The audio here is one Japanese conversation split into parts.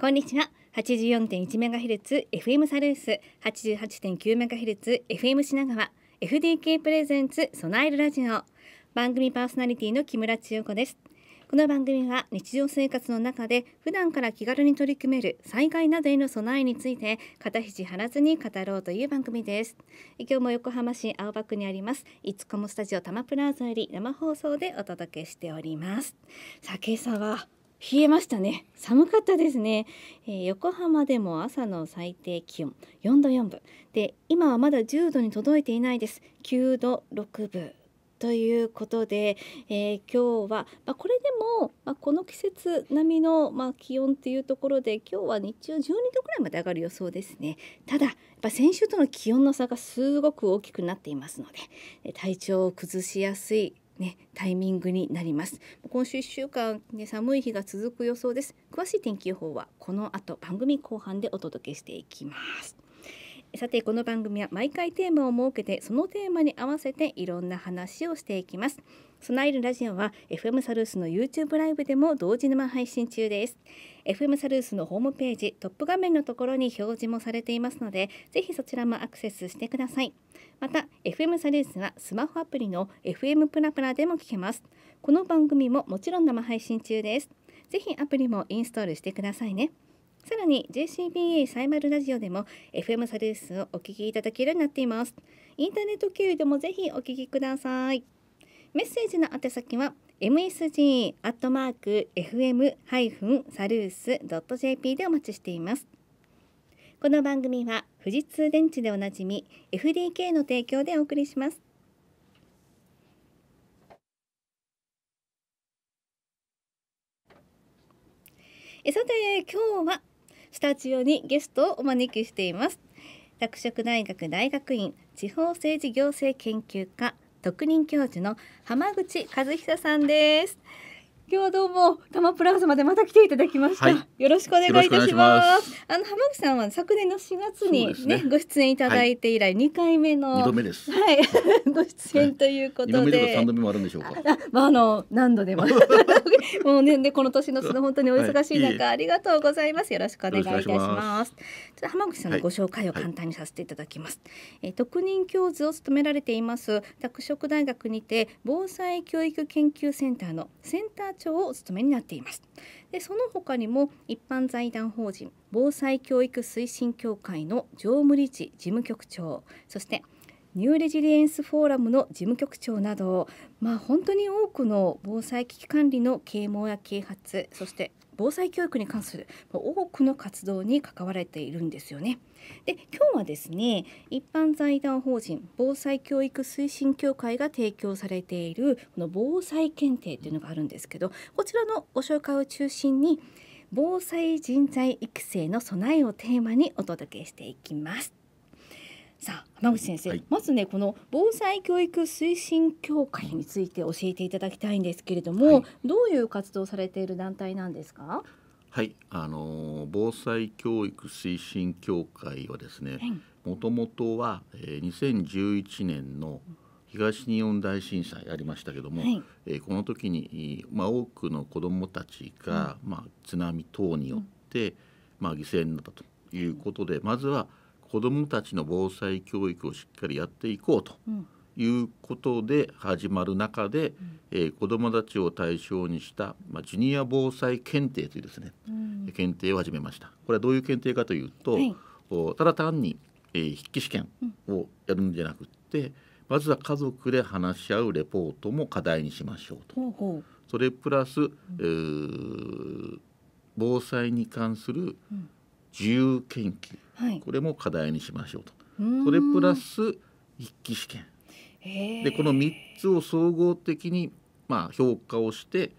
こんにちは。八十四点 84.1MHzFM サルース、88.9MHzFM 品川、FDK プレゼンツソナイルラジオ。番組パーソナリティの木村千代子です。この番組は日常生活の中で普段から気軽に取り組める災害などへの備えについて肩肘張らずに語ろうという番組です今日も横浜市青葉区にありますいつこもスタジオ多摩プラザより生放送でお届けしておりますさあ今朝は冷えましたね寒かったですね、えー、横浜でも朝の最低気温4度4分で今はまだ10度に届いていないです9度6分ということで、えー、今日は、まあ、これでも、まあ、この季節並みの、まあ、気温というところで今日は日中12度くらいまで上がる予想ですねただやっぱ先週との気温の差がすごく大きくなっていますので体調を崩しやすいね、タイミングになります今週1週間、ね、寒い日が続く予想です詳しい天気予報はこの後番組後半でお届けしていきますさてこの番組は毎回テーマを設けてそのテーマに合わせていろんな話をしていきます備えるラジオは FM サルースの YouTube ライブでも同時生配信中です FM サルースのホームページトップ画面のところに表示もされていますのでぜひそちらもアクセスしてくださいまた FM サルースはスマホアプリの FM プラプラでも聞けますこの番組ももちろん生配信中ですぜひアプリもインストールしてくださいねさらに JCBA サイマルラジオでも FM サルースをお聞きいただけるようになっています。インターネット経由でもぜひお聞きください。メッセージの宛先は msg.fm- サルース .jp でお待ちしています。この番組は富士通電池でおなじみ FDK の提供でお送りします。えさて今日はスタジオにゲストをお招きしています拓殖大学大学院地方政治行政研究科特任教授の浜口和久さんです今日はどうも多摩プラザまでまた来ていただきました、はい、よろしくお願いいたしますあの浜口さんは昨年の4月にね、ね、ご出演いただいて以来2回目の、はい、度目ですはい ご出演ということで、はい、2度目もあるんでしょうかまああの何度でも もうねでこの年のその本当にお忙しい中、はい、ありがとうございますよろしくお願いいたします浜口さんのご紹介を簡単にさせていただきます、えー、特任教授を務められています拓殖大学にて防災教育研究センターのセンター長を務めになっていますでその他にも一般財団法人防災教育推進協会の常務理事事務局長そしてニューレジリエンスフォーラムの事務局長など、まあ、本当に多くの防災危機管理の啓蒙や啓発そして防災教育に関する多くの活動に関われているんですよね。で今日はですね一般財団法人防災教育推進協会が提供されているこの防災検定というのがあるんですけどこちらのご紹介を中心に防災人材育成の備えをテーマにお届けしていきます。さあ浜口先生、はい、まずねこの防災教育推進協会について教えていただきたいんですけれども、はい、どういう活動されている団体なんですかはいあの防災教育推進協会はですねもともとは、えー、2011年の東日本大震災ありましたけども、はい、えこの時に、まあ、多くの子どもたちが、うん、まあ、津波等によって、うん、まあ、犠牲になったということで、まずは、子どもたちの防災教育をしっかりやっていこうということで始まる中で、うん、えー、子どもたちを対象にした、まあ、ジュニア防災検定というですね、うん、検定を始めました。これはどういう検定かというと、はい、ただ単に、え筆記試験をやるんじゃなくて、うん、まずは家族で話し合うレポートも課題にしましょうと。ほうほうそれプラス、うん、防災に関する、う自由研究、はい、これも課題にしましょうとそれプラス筆記試験、でこの3つを総合的にまあ評価をして、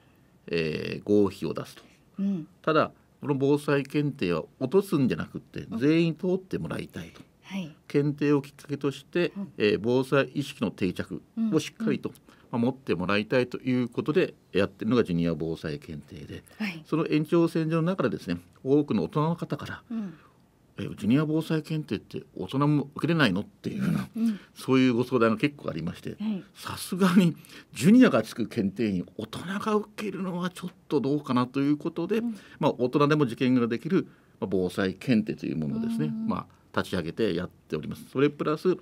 えー、合否を出すと、うん、ただこの防災検定は落とすんじゃなくて全員通ってもらいたいと、はい、検定をきっかけとして、えー、防災意識の定着をしっかりと、うんうん持ってもらいたいということでやってるのがジュニア防災検定で、はい、その延長線上の中でですね多くの大人の方から、うん、えジュニア防災検定って大人も受けれないのっていうような、うん、そういうご相談が結構ありましてさすがにジュニアがつく検定に大人が受けるのはちょっとどうかなということで、うん、まあ、大人でも受験ができる防災検定というものをですね、まあ、立ち上げてやっております。それプラス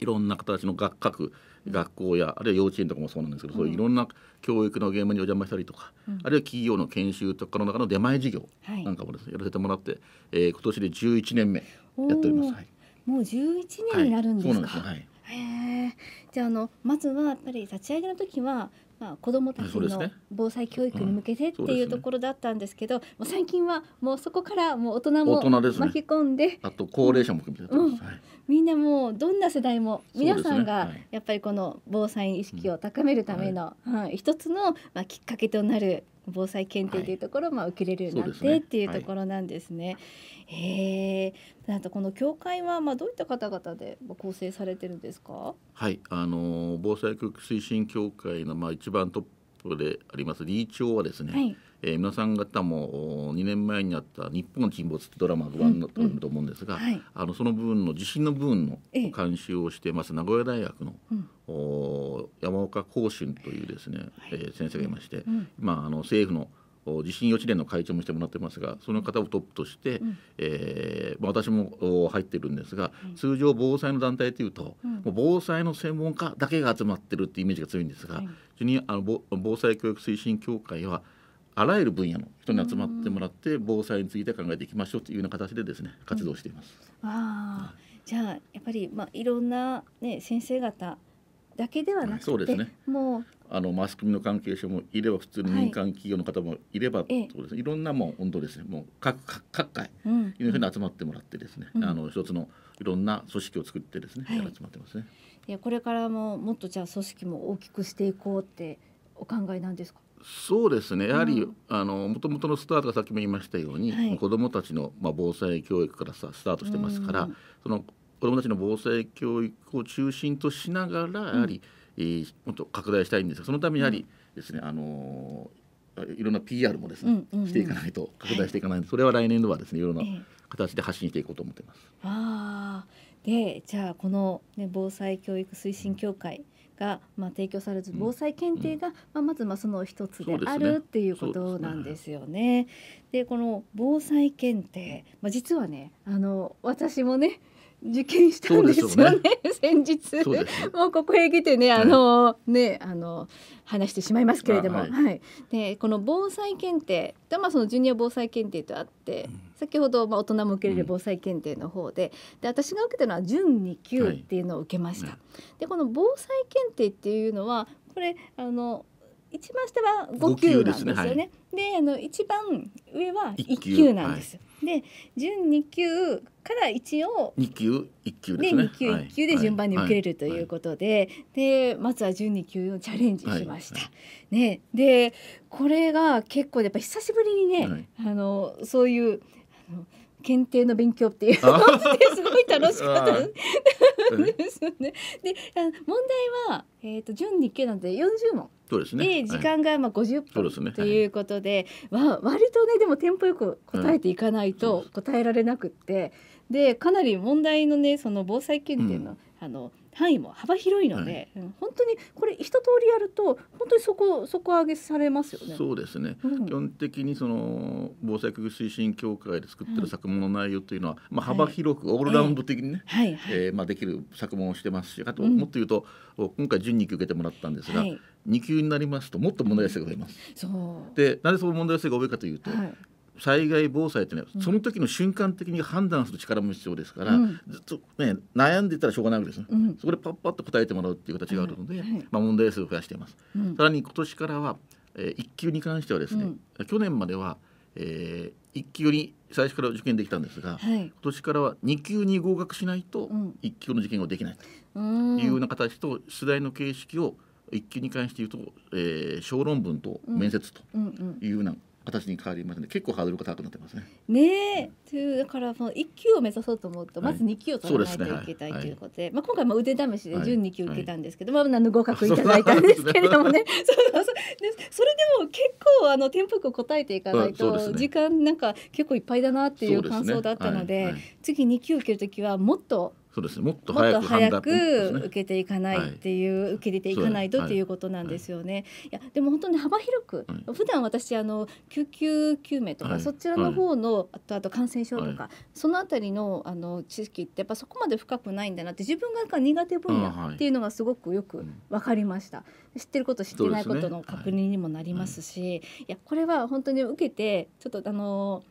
いろんな形の学各学校やあるいは幼稚園とかもそうなんですけど、そういういろんな教育の現場にお邪魔したりとか、あるいは企業の研修とかの中の出前事業なんかもです、ねやらせてもらって、えー、今年で11年目やっております。はい、もう11年になるんですか、はいへえじゃあのまずはやっぱり立ち上げの時はまあ、子どもたちの防災教育に向けてっていうところだったんですけど、もう最近はもうそこからもう大人も巻き込んであと高齢者もみんなもうどんな世代も皆さんがやっぱりこの防災意識を高めるための、はい一つの、まあ、きっかけとなる防災検定というところをまあ受けれるようになって、っていうところなんですね。はい、へえなんとこの協会はまあどういった方々で構成されてるんですか。はい、あの防災教育推進協会のまあ一番トップであります理事長はですね、はい、えー、皆さん方も2年前にあった「日本沈没」ってドラマご覧になったと思うんですが、うんうんはい、あのその部分の地震の部分の監修をしてます、名古屋大学の、うん、お山岡光春というですね、はい、えー、先生がいまして、うんあの政府の地震予知連の会長もしてもらってますがその方をトップとして、うん、えー、私も入ってるんですが、通常防災の団体というと、うん、もう防災の専門家だけが集まってるってイメージが強いんですが、はい、あの防災教育推進協会はあらゆる分野の人に集まってもらって防災について考えていきましょうというような形でですね活動しています。うん、あじゃあやっぱり、まあ、いろんな、ね、先生方だけではなくて、そうですね、もうあのマスコミの関係者もいれば普通の民間企業の方もいれば、はい、そうです、ね、いろんなもう本当ですねもう各各界いうふうに集まってもらってですね、うん、あの一つのいろんな組織を作ってですね、はい、集まってますね。いやこれからももっとじゃあ組織も大きくしていこうってお考えなんですかそうですねやはり、うん、もののスタートがさっきも言いましたように、はい、子どもたちの、まあ、防災教育からさスタートしてますから、うん、その子どもたちの防災教育を中心としながらやはり、うん、えー、もっと拡大したいんですがそのためにやはりですね、うん、あのいろんな PR もですね、うんうんうん、していかないと拡大していかないので、それは来年度はですねいろんな形で発信していこうと思ってます。ええ、あでじゃあこの、ね、防災教育推進協会、が、まあ、提供されず防災検定が、まあ、まずまあその一つであるっていうことなんですよね。でこの防災検定、まあ、実はねあの私もね受験したんですよね、ね、先日、ね、もうここへ来てねあの、ねあの話してしまいますけれども、はい、はい、でこの防災検定で、まあ、そのジュニア防災検定とあって、うん、先ほど、まあ、大人も受けれる防災検定の方でうん、で私が受けたのは準2級っていうのを受けました。はい、でこの防災検定っていうのはこれあの一番下は五級なんですよね。で、ねはい、あの一番上は一級なんです。はい、で準二級から一応二級一級で、ね、2級一級で順番に受けれるということで、でまずは準二級をチャレンジしました。ね、でこれが結構やっぱ久しぶりにね、あのそういうあの検定の勉強っていうのをすごい楽しかったですよね。で問題は、えーと、準2級なんて四十問。そうですね、で、時間がまあ50分、ね、ということで、はい、わ割とねでもテンポよく答えていかないと答えられなくって、うん、でかなり問題のねその防災検定の、うん、あの範囲も幅広いので、はい、本当にこれ一通りやると本当にそこ底上げされますよね。そうですね、うん、基本的にその防災局推進協会で作ってる作文の内容というのは、うん、まあ、幅広く、はい、オールラウンド的にね、はえまあ、できる作文をしてますしあともっと言うと、うん、今回準2級受けてもらったんですが。2級になりますともっと問題性が増えます。でなぜその問題性が多いかというと、災害防災ってね、その時の瞬間的に判断する力も必要ですから、うん、ずっとね悩んでたらしょうがないわけですね、うん、そこでパッパッと答えてもらうっていう形があるので、まあ、問題数を増やしています、うん、さらに今年からは、えー、1級に関してはですね、去年までは、えー、1級に最初から受験できたんですが、はい、今年からは2級に合格しないと1級の受験ができないというような形と出題の形式を1級に関して言うと、えー、小論文と面接というような、うんうんうん形に変わりますので結構ハードルが高くなってますね。ねえ、うん、だからその一級を目指そうと思うとまず二級を取らないといけない、ということで、はい、まあ、今回も腕試しで準二級受けたんですけど、はい、まあ、の合格いただいたんですけれどもね そうそうそう。それでも結構あのテンポ答えていかないと時間なんか結構いっぱいだなっていう感想だったので、ねはいはい、次二級受ける時はもっとそうですねもっと早く早く受けていかないっていう、はい、受け入れていかないとっていうことなんですよね。はい、いやでも本当に幅広く、はい、普段私あの救急救命とか、はい、そちらの方の、あとあと感染症とか、そのあたりのあの知識ってやっぱそこまで深くないんだなって自分が苦手分野っていうのがすごくよく分かりました。知ってること知ってないことの確認にもなりますし、いやこれは本当に受けてちょっとあの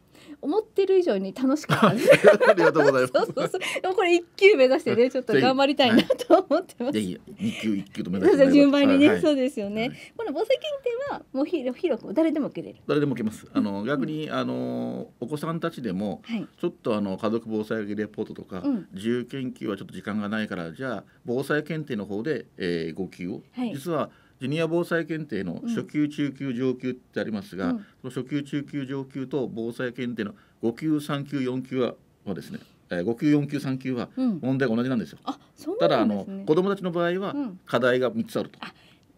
思ってる以上に楽しかったです。ありがとうございます。そうそうそうこれ一級目指してね、ちょっと頑張りたいなと思ってます。一級一級と目指して。順番にね、そうですよね。この墓石検定はもう広広く誰でも受けれる。誰でも受けます。あの逆にあのお子さんたちでも、ちょっとあの家族防災レポートとか、自由研究はちょっと時間がないからじゃあ防災検定の方で、えー、5級を、実はジュニア防災検定の初級、中級、上級ってありますが、うん、その初級、中級、上級と防災検定の5級、3級、4級ははですね、えー、5級、4級、3級は問題が同じなんですよ。うん、ただ、あの子どもたちの場合は課題が3つあると。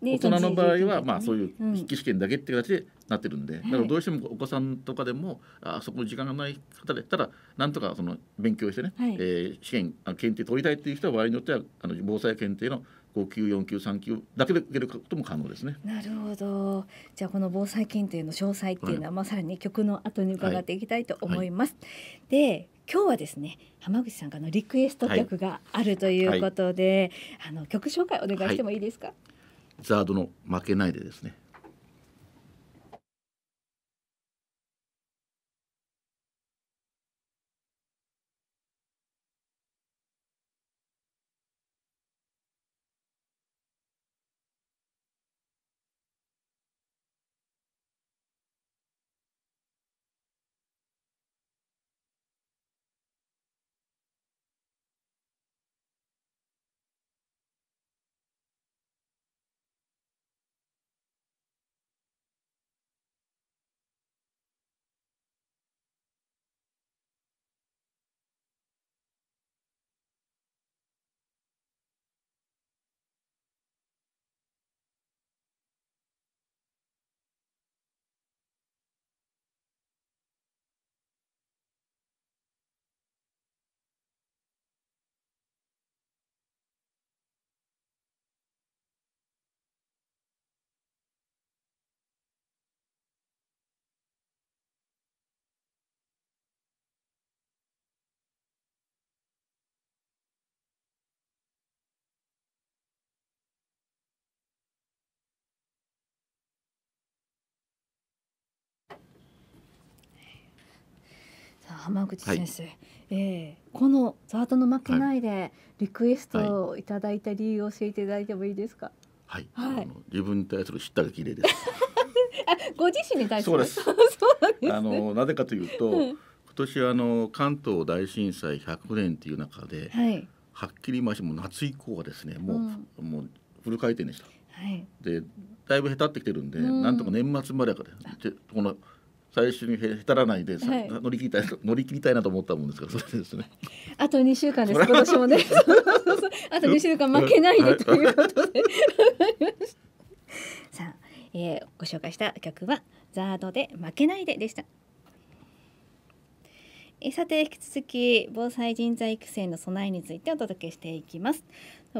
うん、大人の場合は、まあ、そういう筆記試験だけって形でなってるんで、だからどうしてもお子さんとかでもあそこに時間がない方でただなんとかその勉強してね、はい、えー、試験検定取りたいっていう人は場合によってはあの防災検定の五九四九三九だけで受けることも可能ですね。なるほどじゃあこの防災検定の詳細っていうのは、はい、まあ、さらに曲の後に伺っていきたいと思います。はいはい、で今日はですね浜口さんからのリクエスト曲があるということで、あの曲紹介お願いしてもいいですか、ザードの負けないでですね浜口先生、はい、えー、この「ザートの負けない」でリクエストをいただいた理由を教えていただいてもいいですか、はい、はい、自分に対する知ったが綺麗です あ、ご自身に対するそうです そうね、あのなぜかというと、今年あの関東大震災100年っていう中で、はい、はっきり言いましても夏以降はですねもううん、もうフル回転でした、はい、でだいぶへたってきてるんで、うん、なんとか年末までかで、でこの「最初にへたらないで、はい、乗り切りたい 乗り切りたいなと思ったもんですからそれですねあと二週間です今年もねあと二週間負けないでということで さあ、えー、ご紹介した曲は「ザードで負けないで」でした。えさて引き続き防災人材育成の備えについてお届けしていきます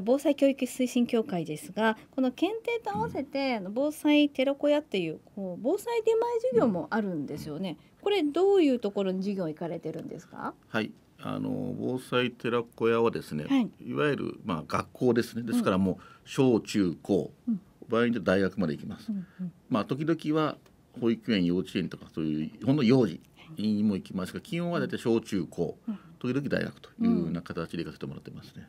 防災教育推進協会ですがこの検定と合わせて防災寺子屋っていうこう防災出前授業もあるんですよねこれどういうところに授業行かれてるんですかはいあの防災寺子屋はですね、はい、いわゆるまあ学校ですねですからもう小中高、うん、場合によって大学まで行きます、うんうん、まあ時々は保育園幼稚園とかそういうほんの幼児院も行きますが基本は大体小中高、うん、時々大学というような形で行かせてもらってますね。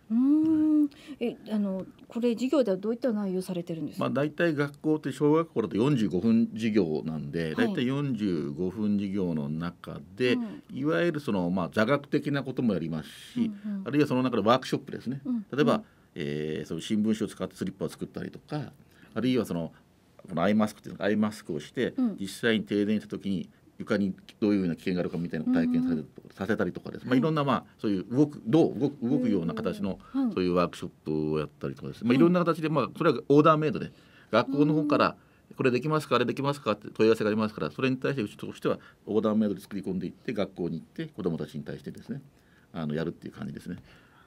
えあのこれ授業ではどういった内容されてるんですまあ、大体学校って小学校だと45分授業なんで、い、大体45分授業の中で、はい、いわゆるその、まあ、座学的なこともやりますし、うんうん、あるいはその中でワークショップですね。うん、例えば、えー、その新聞紙を使ってスリッパを作ったりとかあるいはそのこのアイマスクっていうのアイマスクをして、実際に停電した時に床にどういうような危険があるかみたいな体験させさせたりとかです、まあ、いろんな、まあ、そういう動くどう動く動くような形のそういうワークショップをやったりとかです、まあ、いろんな形で、まあ、それはオーダーメイドで学校の方からこれできますかあれできますかって問い合わせがありますからそれに対してうちとしてはオーダーメイドで作り込んでいって学校に行って子どもたちに対してですねあのやるっていう感じですね。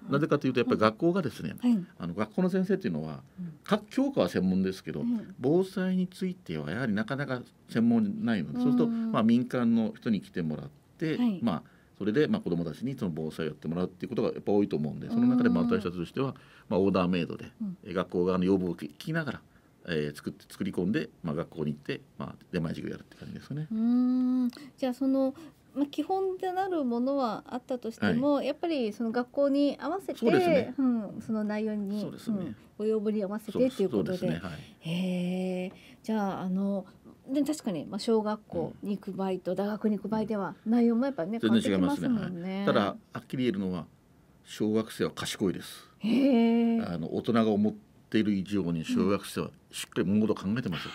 なぜかというとやっぱり学校がですね、はい、あの学校の先生というのは、各教科は専門ですけど、防災についてはやはりなかなか専門ないので、そうすると、まあ、民間の人に来てもらって、はい、まあ、それでまあ子どもたちにその防災をやってもらうっていうことがやっぱ多いと思うんでその中でまあ私たちとしては、まあ、オーダーメイドで、学校側の要望を聞きながらえー、作って作り込んで、まあ、学校に行って、まあ、出前授業やるって感じですかね。うんじゃあそのまあ、基本でなるものはあったとしても、はい、やっぱりその学校に合わせてそ、ねうん、その内容に、ねうん、ご要望に合わせてということでで、はい、へえじゃああので確かに、まあ、小学校に行く場合と大学に行く場合では内容もやっぱね、全然違いってきますね。はい、ただはっきり言えるのは小学生は賢いです。へあの大人が思っている以上に小学生はしっかり物事を考えてます。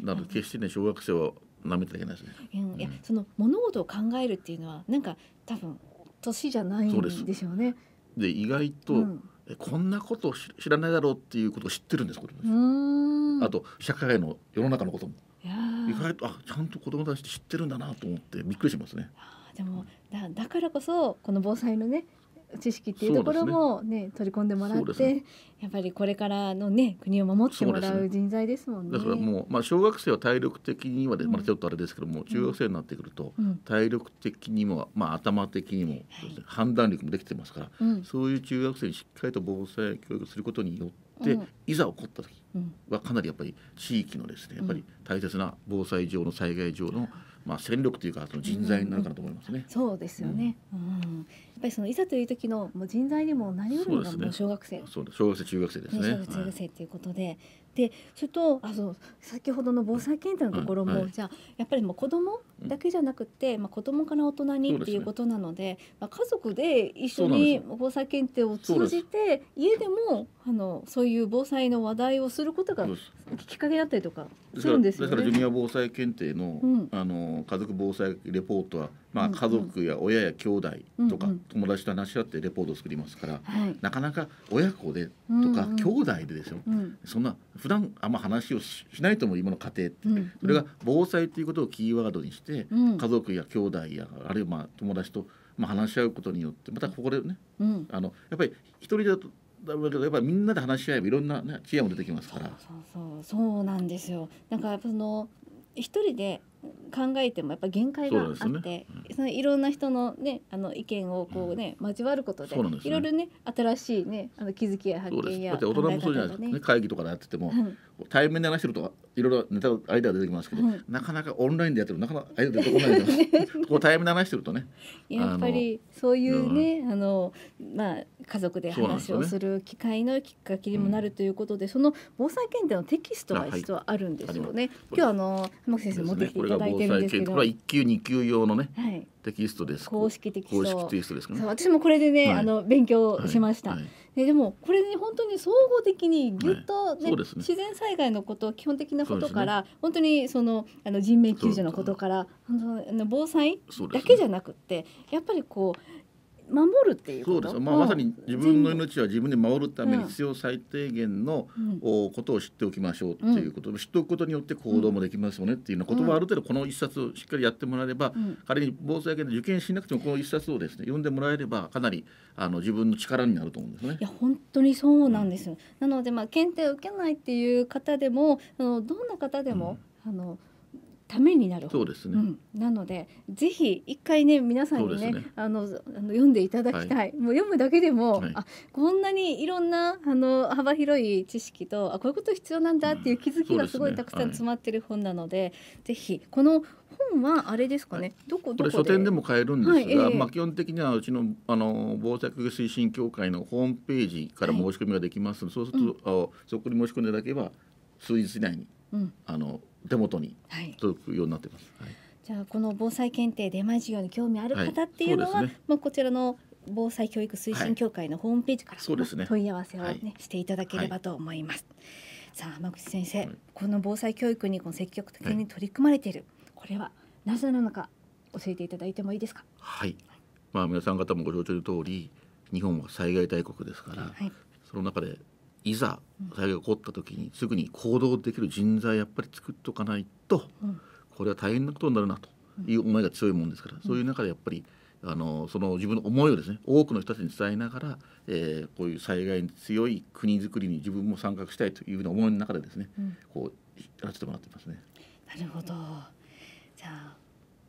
なので決してね小学生は舐めていけないですね、うん、いやその物事を考えるっていうのはなんか多分年じゃないんでしょうねで意外と、うんこんなこと知らないだろうっていうことを知ってるんですあと社会の世の中のことも意外とあちゃんと子どもたちって知ってるんだなと思ってびっくりしますね。でもだだからこそこの防災のね知識っていうところもね、ね、取り込んでもらって、ね、やっぱりこれからのね国を守ってもらう人材ですもんね。ねだからもう、まあ、小学生は体力的にはで、まあ、ちょっとあれですけども、中学生になってくると、うん、体力的にも、まあ、頭的にも、はい、判断力もできてますから、うん、そういう中学生にしっかりと防災教育することによって、いざ起こった時はかなりやっぱり地域のですねやっぱり大切な防災上の災害上の、まあ、戦力というかその人材になるかなと思いますね。そうですよね、うんやっぱりそのいざという時のもう人材にもなりうるのがもう小学生そう、ね、小学生中学生ですね小学生中学生ということで、はい、でそれとあそう先ほどの防災検定のところも、うんはい、じゃあやっぱりもう子供だけじゃなくて、うん、まあ、子供から大人にっていうことなので、ね、まあ、家族で一緒に防災検定を通じて家でもあのそういう防災の話題をすることがきっかけだったりとかするんですよね。だからジュニア防災検定のうん、あの家族防災レポートはまあ、家族や親や兄弟とか友達と話し合ってレポートを作りますから、なかなか親子でとか兄弟でですよ、そんな普段あんま話をしないと思う今の家庭って、それが防災ということをキーワードにして、家族や兄弟やあるいはまあ友達とまあ話し合うことによってまたここでね、あのやっぱり一人だとだけどやっぱりみんなで話し合えばいろんな、ね、知恵も出てきますから。そうそうそうなんですよなんかその一人で考えてもやっぱ限界があってそ、ねうん、そのいろんな人の,、ね、あの意見をこうね、うん、交わることで、ね、いろいろね新しい、ね、あの気づきや発見や大人もそうじゃないですか、ね、会議とかでやってても、うん、対面で話してるといろいろネタアイデア出てきますけど、はい、なかなかオンラインでやってるなかなかアイデア出てこないです こう対面で話してるとねやっぱりそういうね、うん、あのまあ家族で話をする機会のきっかけにもなるということで、そ、ねうん、の防災検定のテキストが実はあるんですよね、はい、今日あの浜木先生持ってきていただいてるんですけど、ね、これは一級二級用のね、はい、テキストです。公式的公式テキストですね。私もこれでね、はい、あの勉強しました。はいはい、でもこれね本当に総合的にぎゅっとね、ね自然災害のこと基本的なことから、ね、本当にそのあの人命救助のことから、あの防災だけじゃなくて、やっぱりこう守るっていうそうです、まあ、まさに自分の命は自分で守るために必要最低限の、おことを知っておきましょうっていうこと、うん、知っておくことによって行動もできますよねっていうのうなことはある程度この一冊をしっかりやってもらえれば、仮に防災だけで受験しなくてもこの一冊をですね読んでもらえればかなりあの自分の力になると思うんですね。いや本当にそうなんですよ、なのでまあ検定を受けないっていう方でもあのどんな方でも、あのためになるそうですね、うん、なのでぜひ一回ね皆さんにね、ね、あのあの読んでいただきたい、はい、もう読むだけでも、はい、あこんなにいろんなあの幅広い知識とあこういうこと必要なんだっていう気づきがすごいたくさん詰まってる本なので,、うんでねはい、ぜひこの本はあれですかね、はい、どここれ書店でも買えるんですが、はいえー、まあ、基本的にはうちのあの防災推進協会のホームページから申し込みができます、はい、そうすると、うん、そこに申し込んでいただければ数日以内に、うん、あの手元に届くようになってます。はい、じゃあこの防災検定出前授業に興味ある方っていうのは、はいね、まあこちらの防災教育推進協会のホームページから、そうですね、問い合わせをね、ねしていただければと思います。さあ天口先生、この防災教育にこの積極的に取り組まれている、これはなぜなのか教えていただいてもいいですか。はい。まあ皆さん方もご承知の通り、日本は災害大国ですから、はい、その中でいざ災害が起こった時にすぐに行動できる人材やっぱり作っとかないと、これは大変なことになるなという思いが強いもんですから、そういう中でやっぱりあのその自分の思いをですね多くの人たちに伝えながら、えー、こういう災害に強い国づくりに自分も参画したいというふうな思いの中でですね、うん、こうやらせてもらってますね。なるほどじゃあ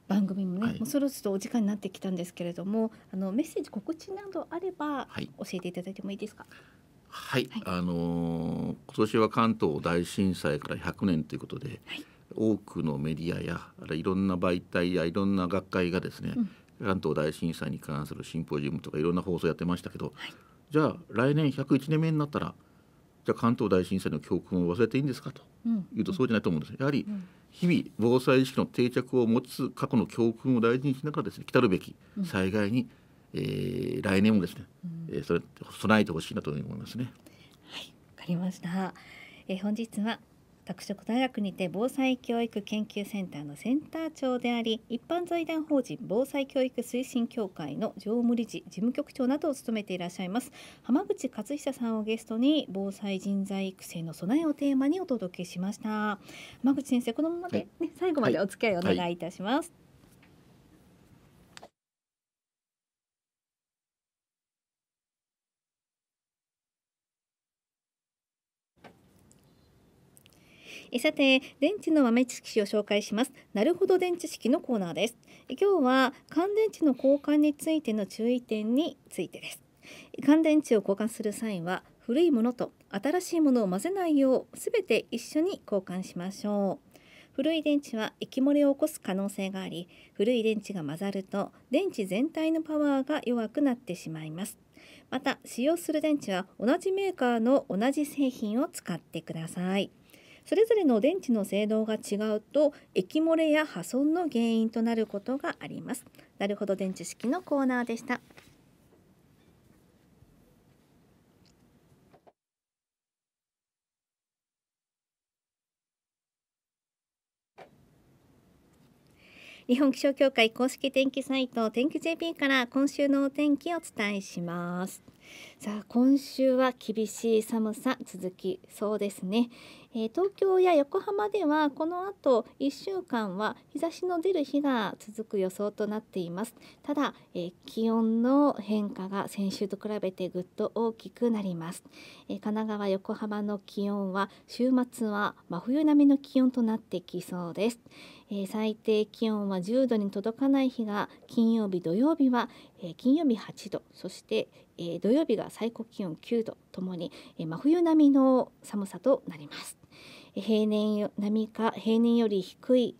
番組もね、はい、もうそろそろお時間になってきたんですけれどもあのメッセージ告知などあれば教えていただいてもいいですか、はいはい、はい、あの今年は関東大震災から100年ということで、はい、多くのメディアやいろんな媒体やいろんな学会がですね、うん、関東大震災に関するシンポジウムとかいろんな放送やってましたけど、はい、じゃあ来年101年目になったらじゃあ関東大震災の教訓を忘れていいんですかというとそうじゃないと思うんです、やはり日々防災意識の定着を持つ過去の教訓を大事にしながらですね来たるべき災害に、うんえー、来年もですね、え、うん、それ備えてほしいなと思いますね。はい、わかりました。えー、本日は拓殖大学にて防災教育研究センターのセンター長であり一般財団法人防災教育推進協会の常務理事事務局長などを務めていらっしゃいます浜口克久さんをゲストに防災人材育成の備えをテーマにお届けしました浜口先生このままでね、はい、最後までお付き合いお願いいたします、はいはいえさて電池の豆知識を紹介しますなるほど電池式のコーナーです今日は乾電池の交換についての注意点についてです乾電池を交換する際は古いものと新しいものを混ぜないよう全て一緒に交換しましょう古い電池は液漏れを起こす可能性があり古い電池が混ざると電池全体のパワーが弱くなってしまいますまた使用する電池は同じメーカーの同じ製品を使ってくださいそれぞれの電池の性能が違うと液漏れや破損の原因となることがありますなるほど電池式のコーナーでした日本気象協会公式天気サイト天気 JP から今週のお天気をお伝えしますさあ今週は厳しい寒さ続きそうですね、えー、東京や横浜ではこの後1週間は日差しの出る日が続く予想となっていますただ、えー、気温の変化が先週と比べてぐっと大きくなります、えー、神奈川横浜の気温は週末は真冬並みの気温となってきそうです、え最低気温は10度に届かない日が金曜日土曜日は、え金曜日8度そして、え土曜日が最高気温9度ともに、え真冬並みの寒さとなります。平年並みか平年より低い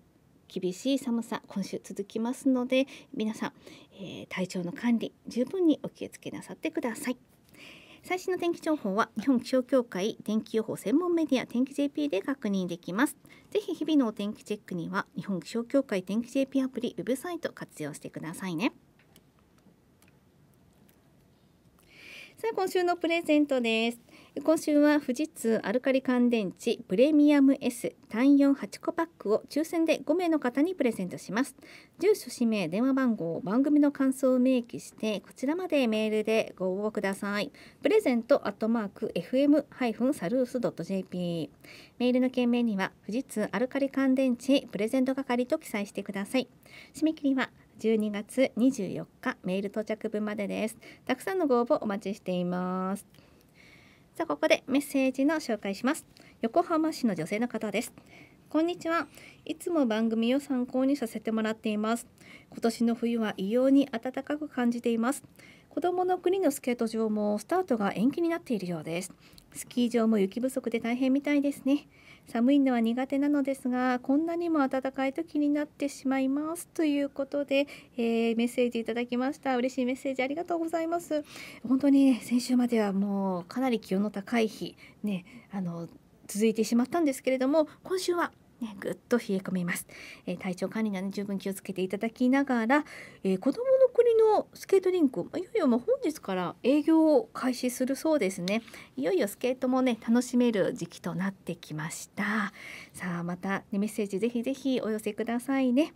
厳しい寒さ今週続きますので皆さん、え体調の管理十分にお気をつけなさってください。最新の天気情報は日本気象協会天気予報専門メディア天気 JP で確認できますぜひ日々のお天気チェックには日本気象協会天気 JP アプリウェブサイト活用してくださいねさあ今週のプレゼントです今週は富士通アルカリ乾電池プレミアム S 単48個パックを抽選で5名の方にプレゼントします住所氏名電話番号番組の感想を明記してこちらまでメールでご応募くださいプレゼントアットマーク f m s a l u s j p メールの件名には富士通アルカリ乾電池プレゼント係と記載してください締め切りは12月24日メール到着分までですたくさんのご応募お待ちしていますさあここでメッセージの紹介します横浜市の女性の方ですこんにちは。いつも番組を参考にさせてもらっています。今年の冬は異様に暖かく感じています。子供の国のスケート場もスタートが延期になっているようです。スキー場も雪不足で大変みたいですね。寒いのは苦手なのですがこんなにも暖かいと気になってしまいますということで、えー、メッセージいただきました嬉しいメッセージありがとうございます本当に、ね、先週まではもうかなり気温の高い日ねあの続いてしまったんですけれども今週はね、ぐっと冷え込みます、えー、体調管理には、ね、十分気をつけていただきながら、えー、子どもの国のスケートリンクいよいよま本日から営業を開始するそうですねいよいよスケートもね楽しめる時期となってきましたさあまた、ね、メッセージぜひぜひお寄せくださいね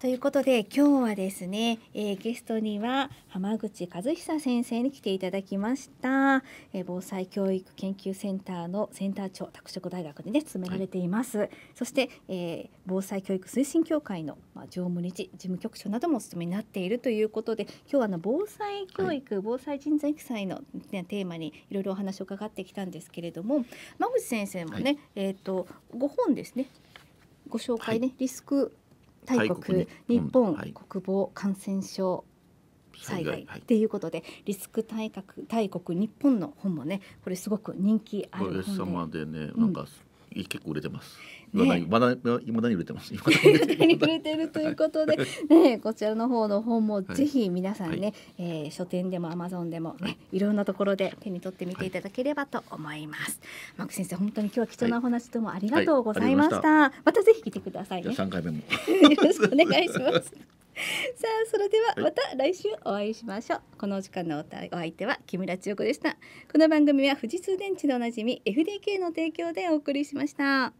ということで今日はですね、えー、ゲストには浜口和久先生に来ていただきました、えー、防災教育研究センターのセンター長拓殖大学でね勤められています、はい、そして、えー、防災教育推進協会の、まあ、常務理事事務局長などもお勤めになっているということで今日はあの防災教育、はい、防災人材育成の、テーマにいろいろお話を伺ってきたんですけれども浜口先生もね、はい、えっ、とご本ですねご紹介ね、リスク大国日本、国防感染症災害っていうことで、リスク大国大国日本の本もねこれすごく人気ある本でおかげさまでね、うん、なん結構売れてます。ね、まだまだに売れてます。売れてるということで、ね こちらの方の本もぜひ皆さんね、はい、えー、書店でもアマゾンでもね、はい、いろんなところで手に取ってみていただければと思います。マ、は、ク、先生本当に今日は貴重なお話ともありがとうございました。はいはい、ましたまたぜひ来てください、ね、三回目もよろしくお願いします。さあそれではまた来週お会いしましょうこのお時間のお相手は木村千代子でしたこの番組は富士通電池でおなじみ FDK の提供でお送りしました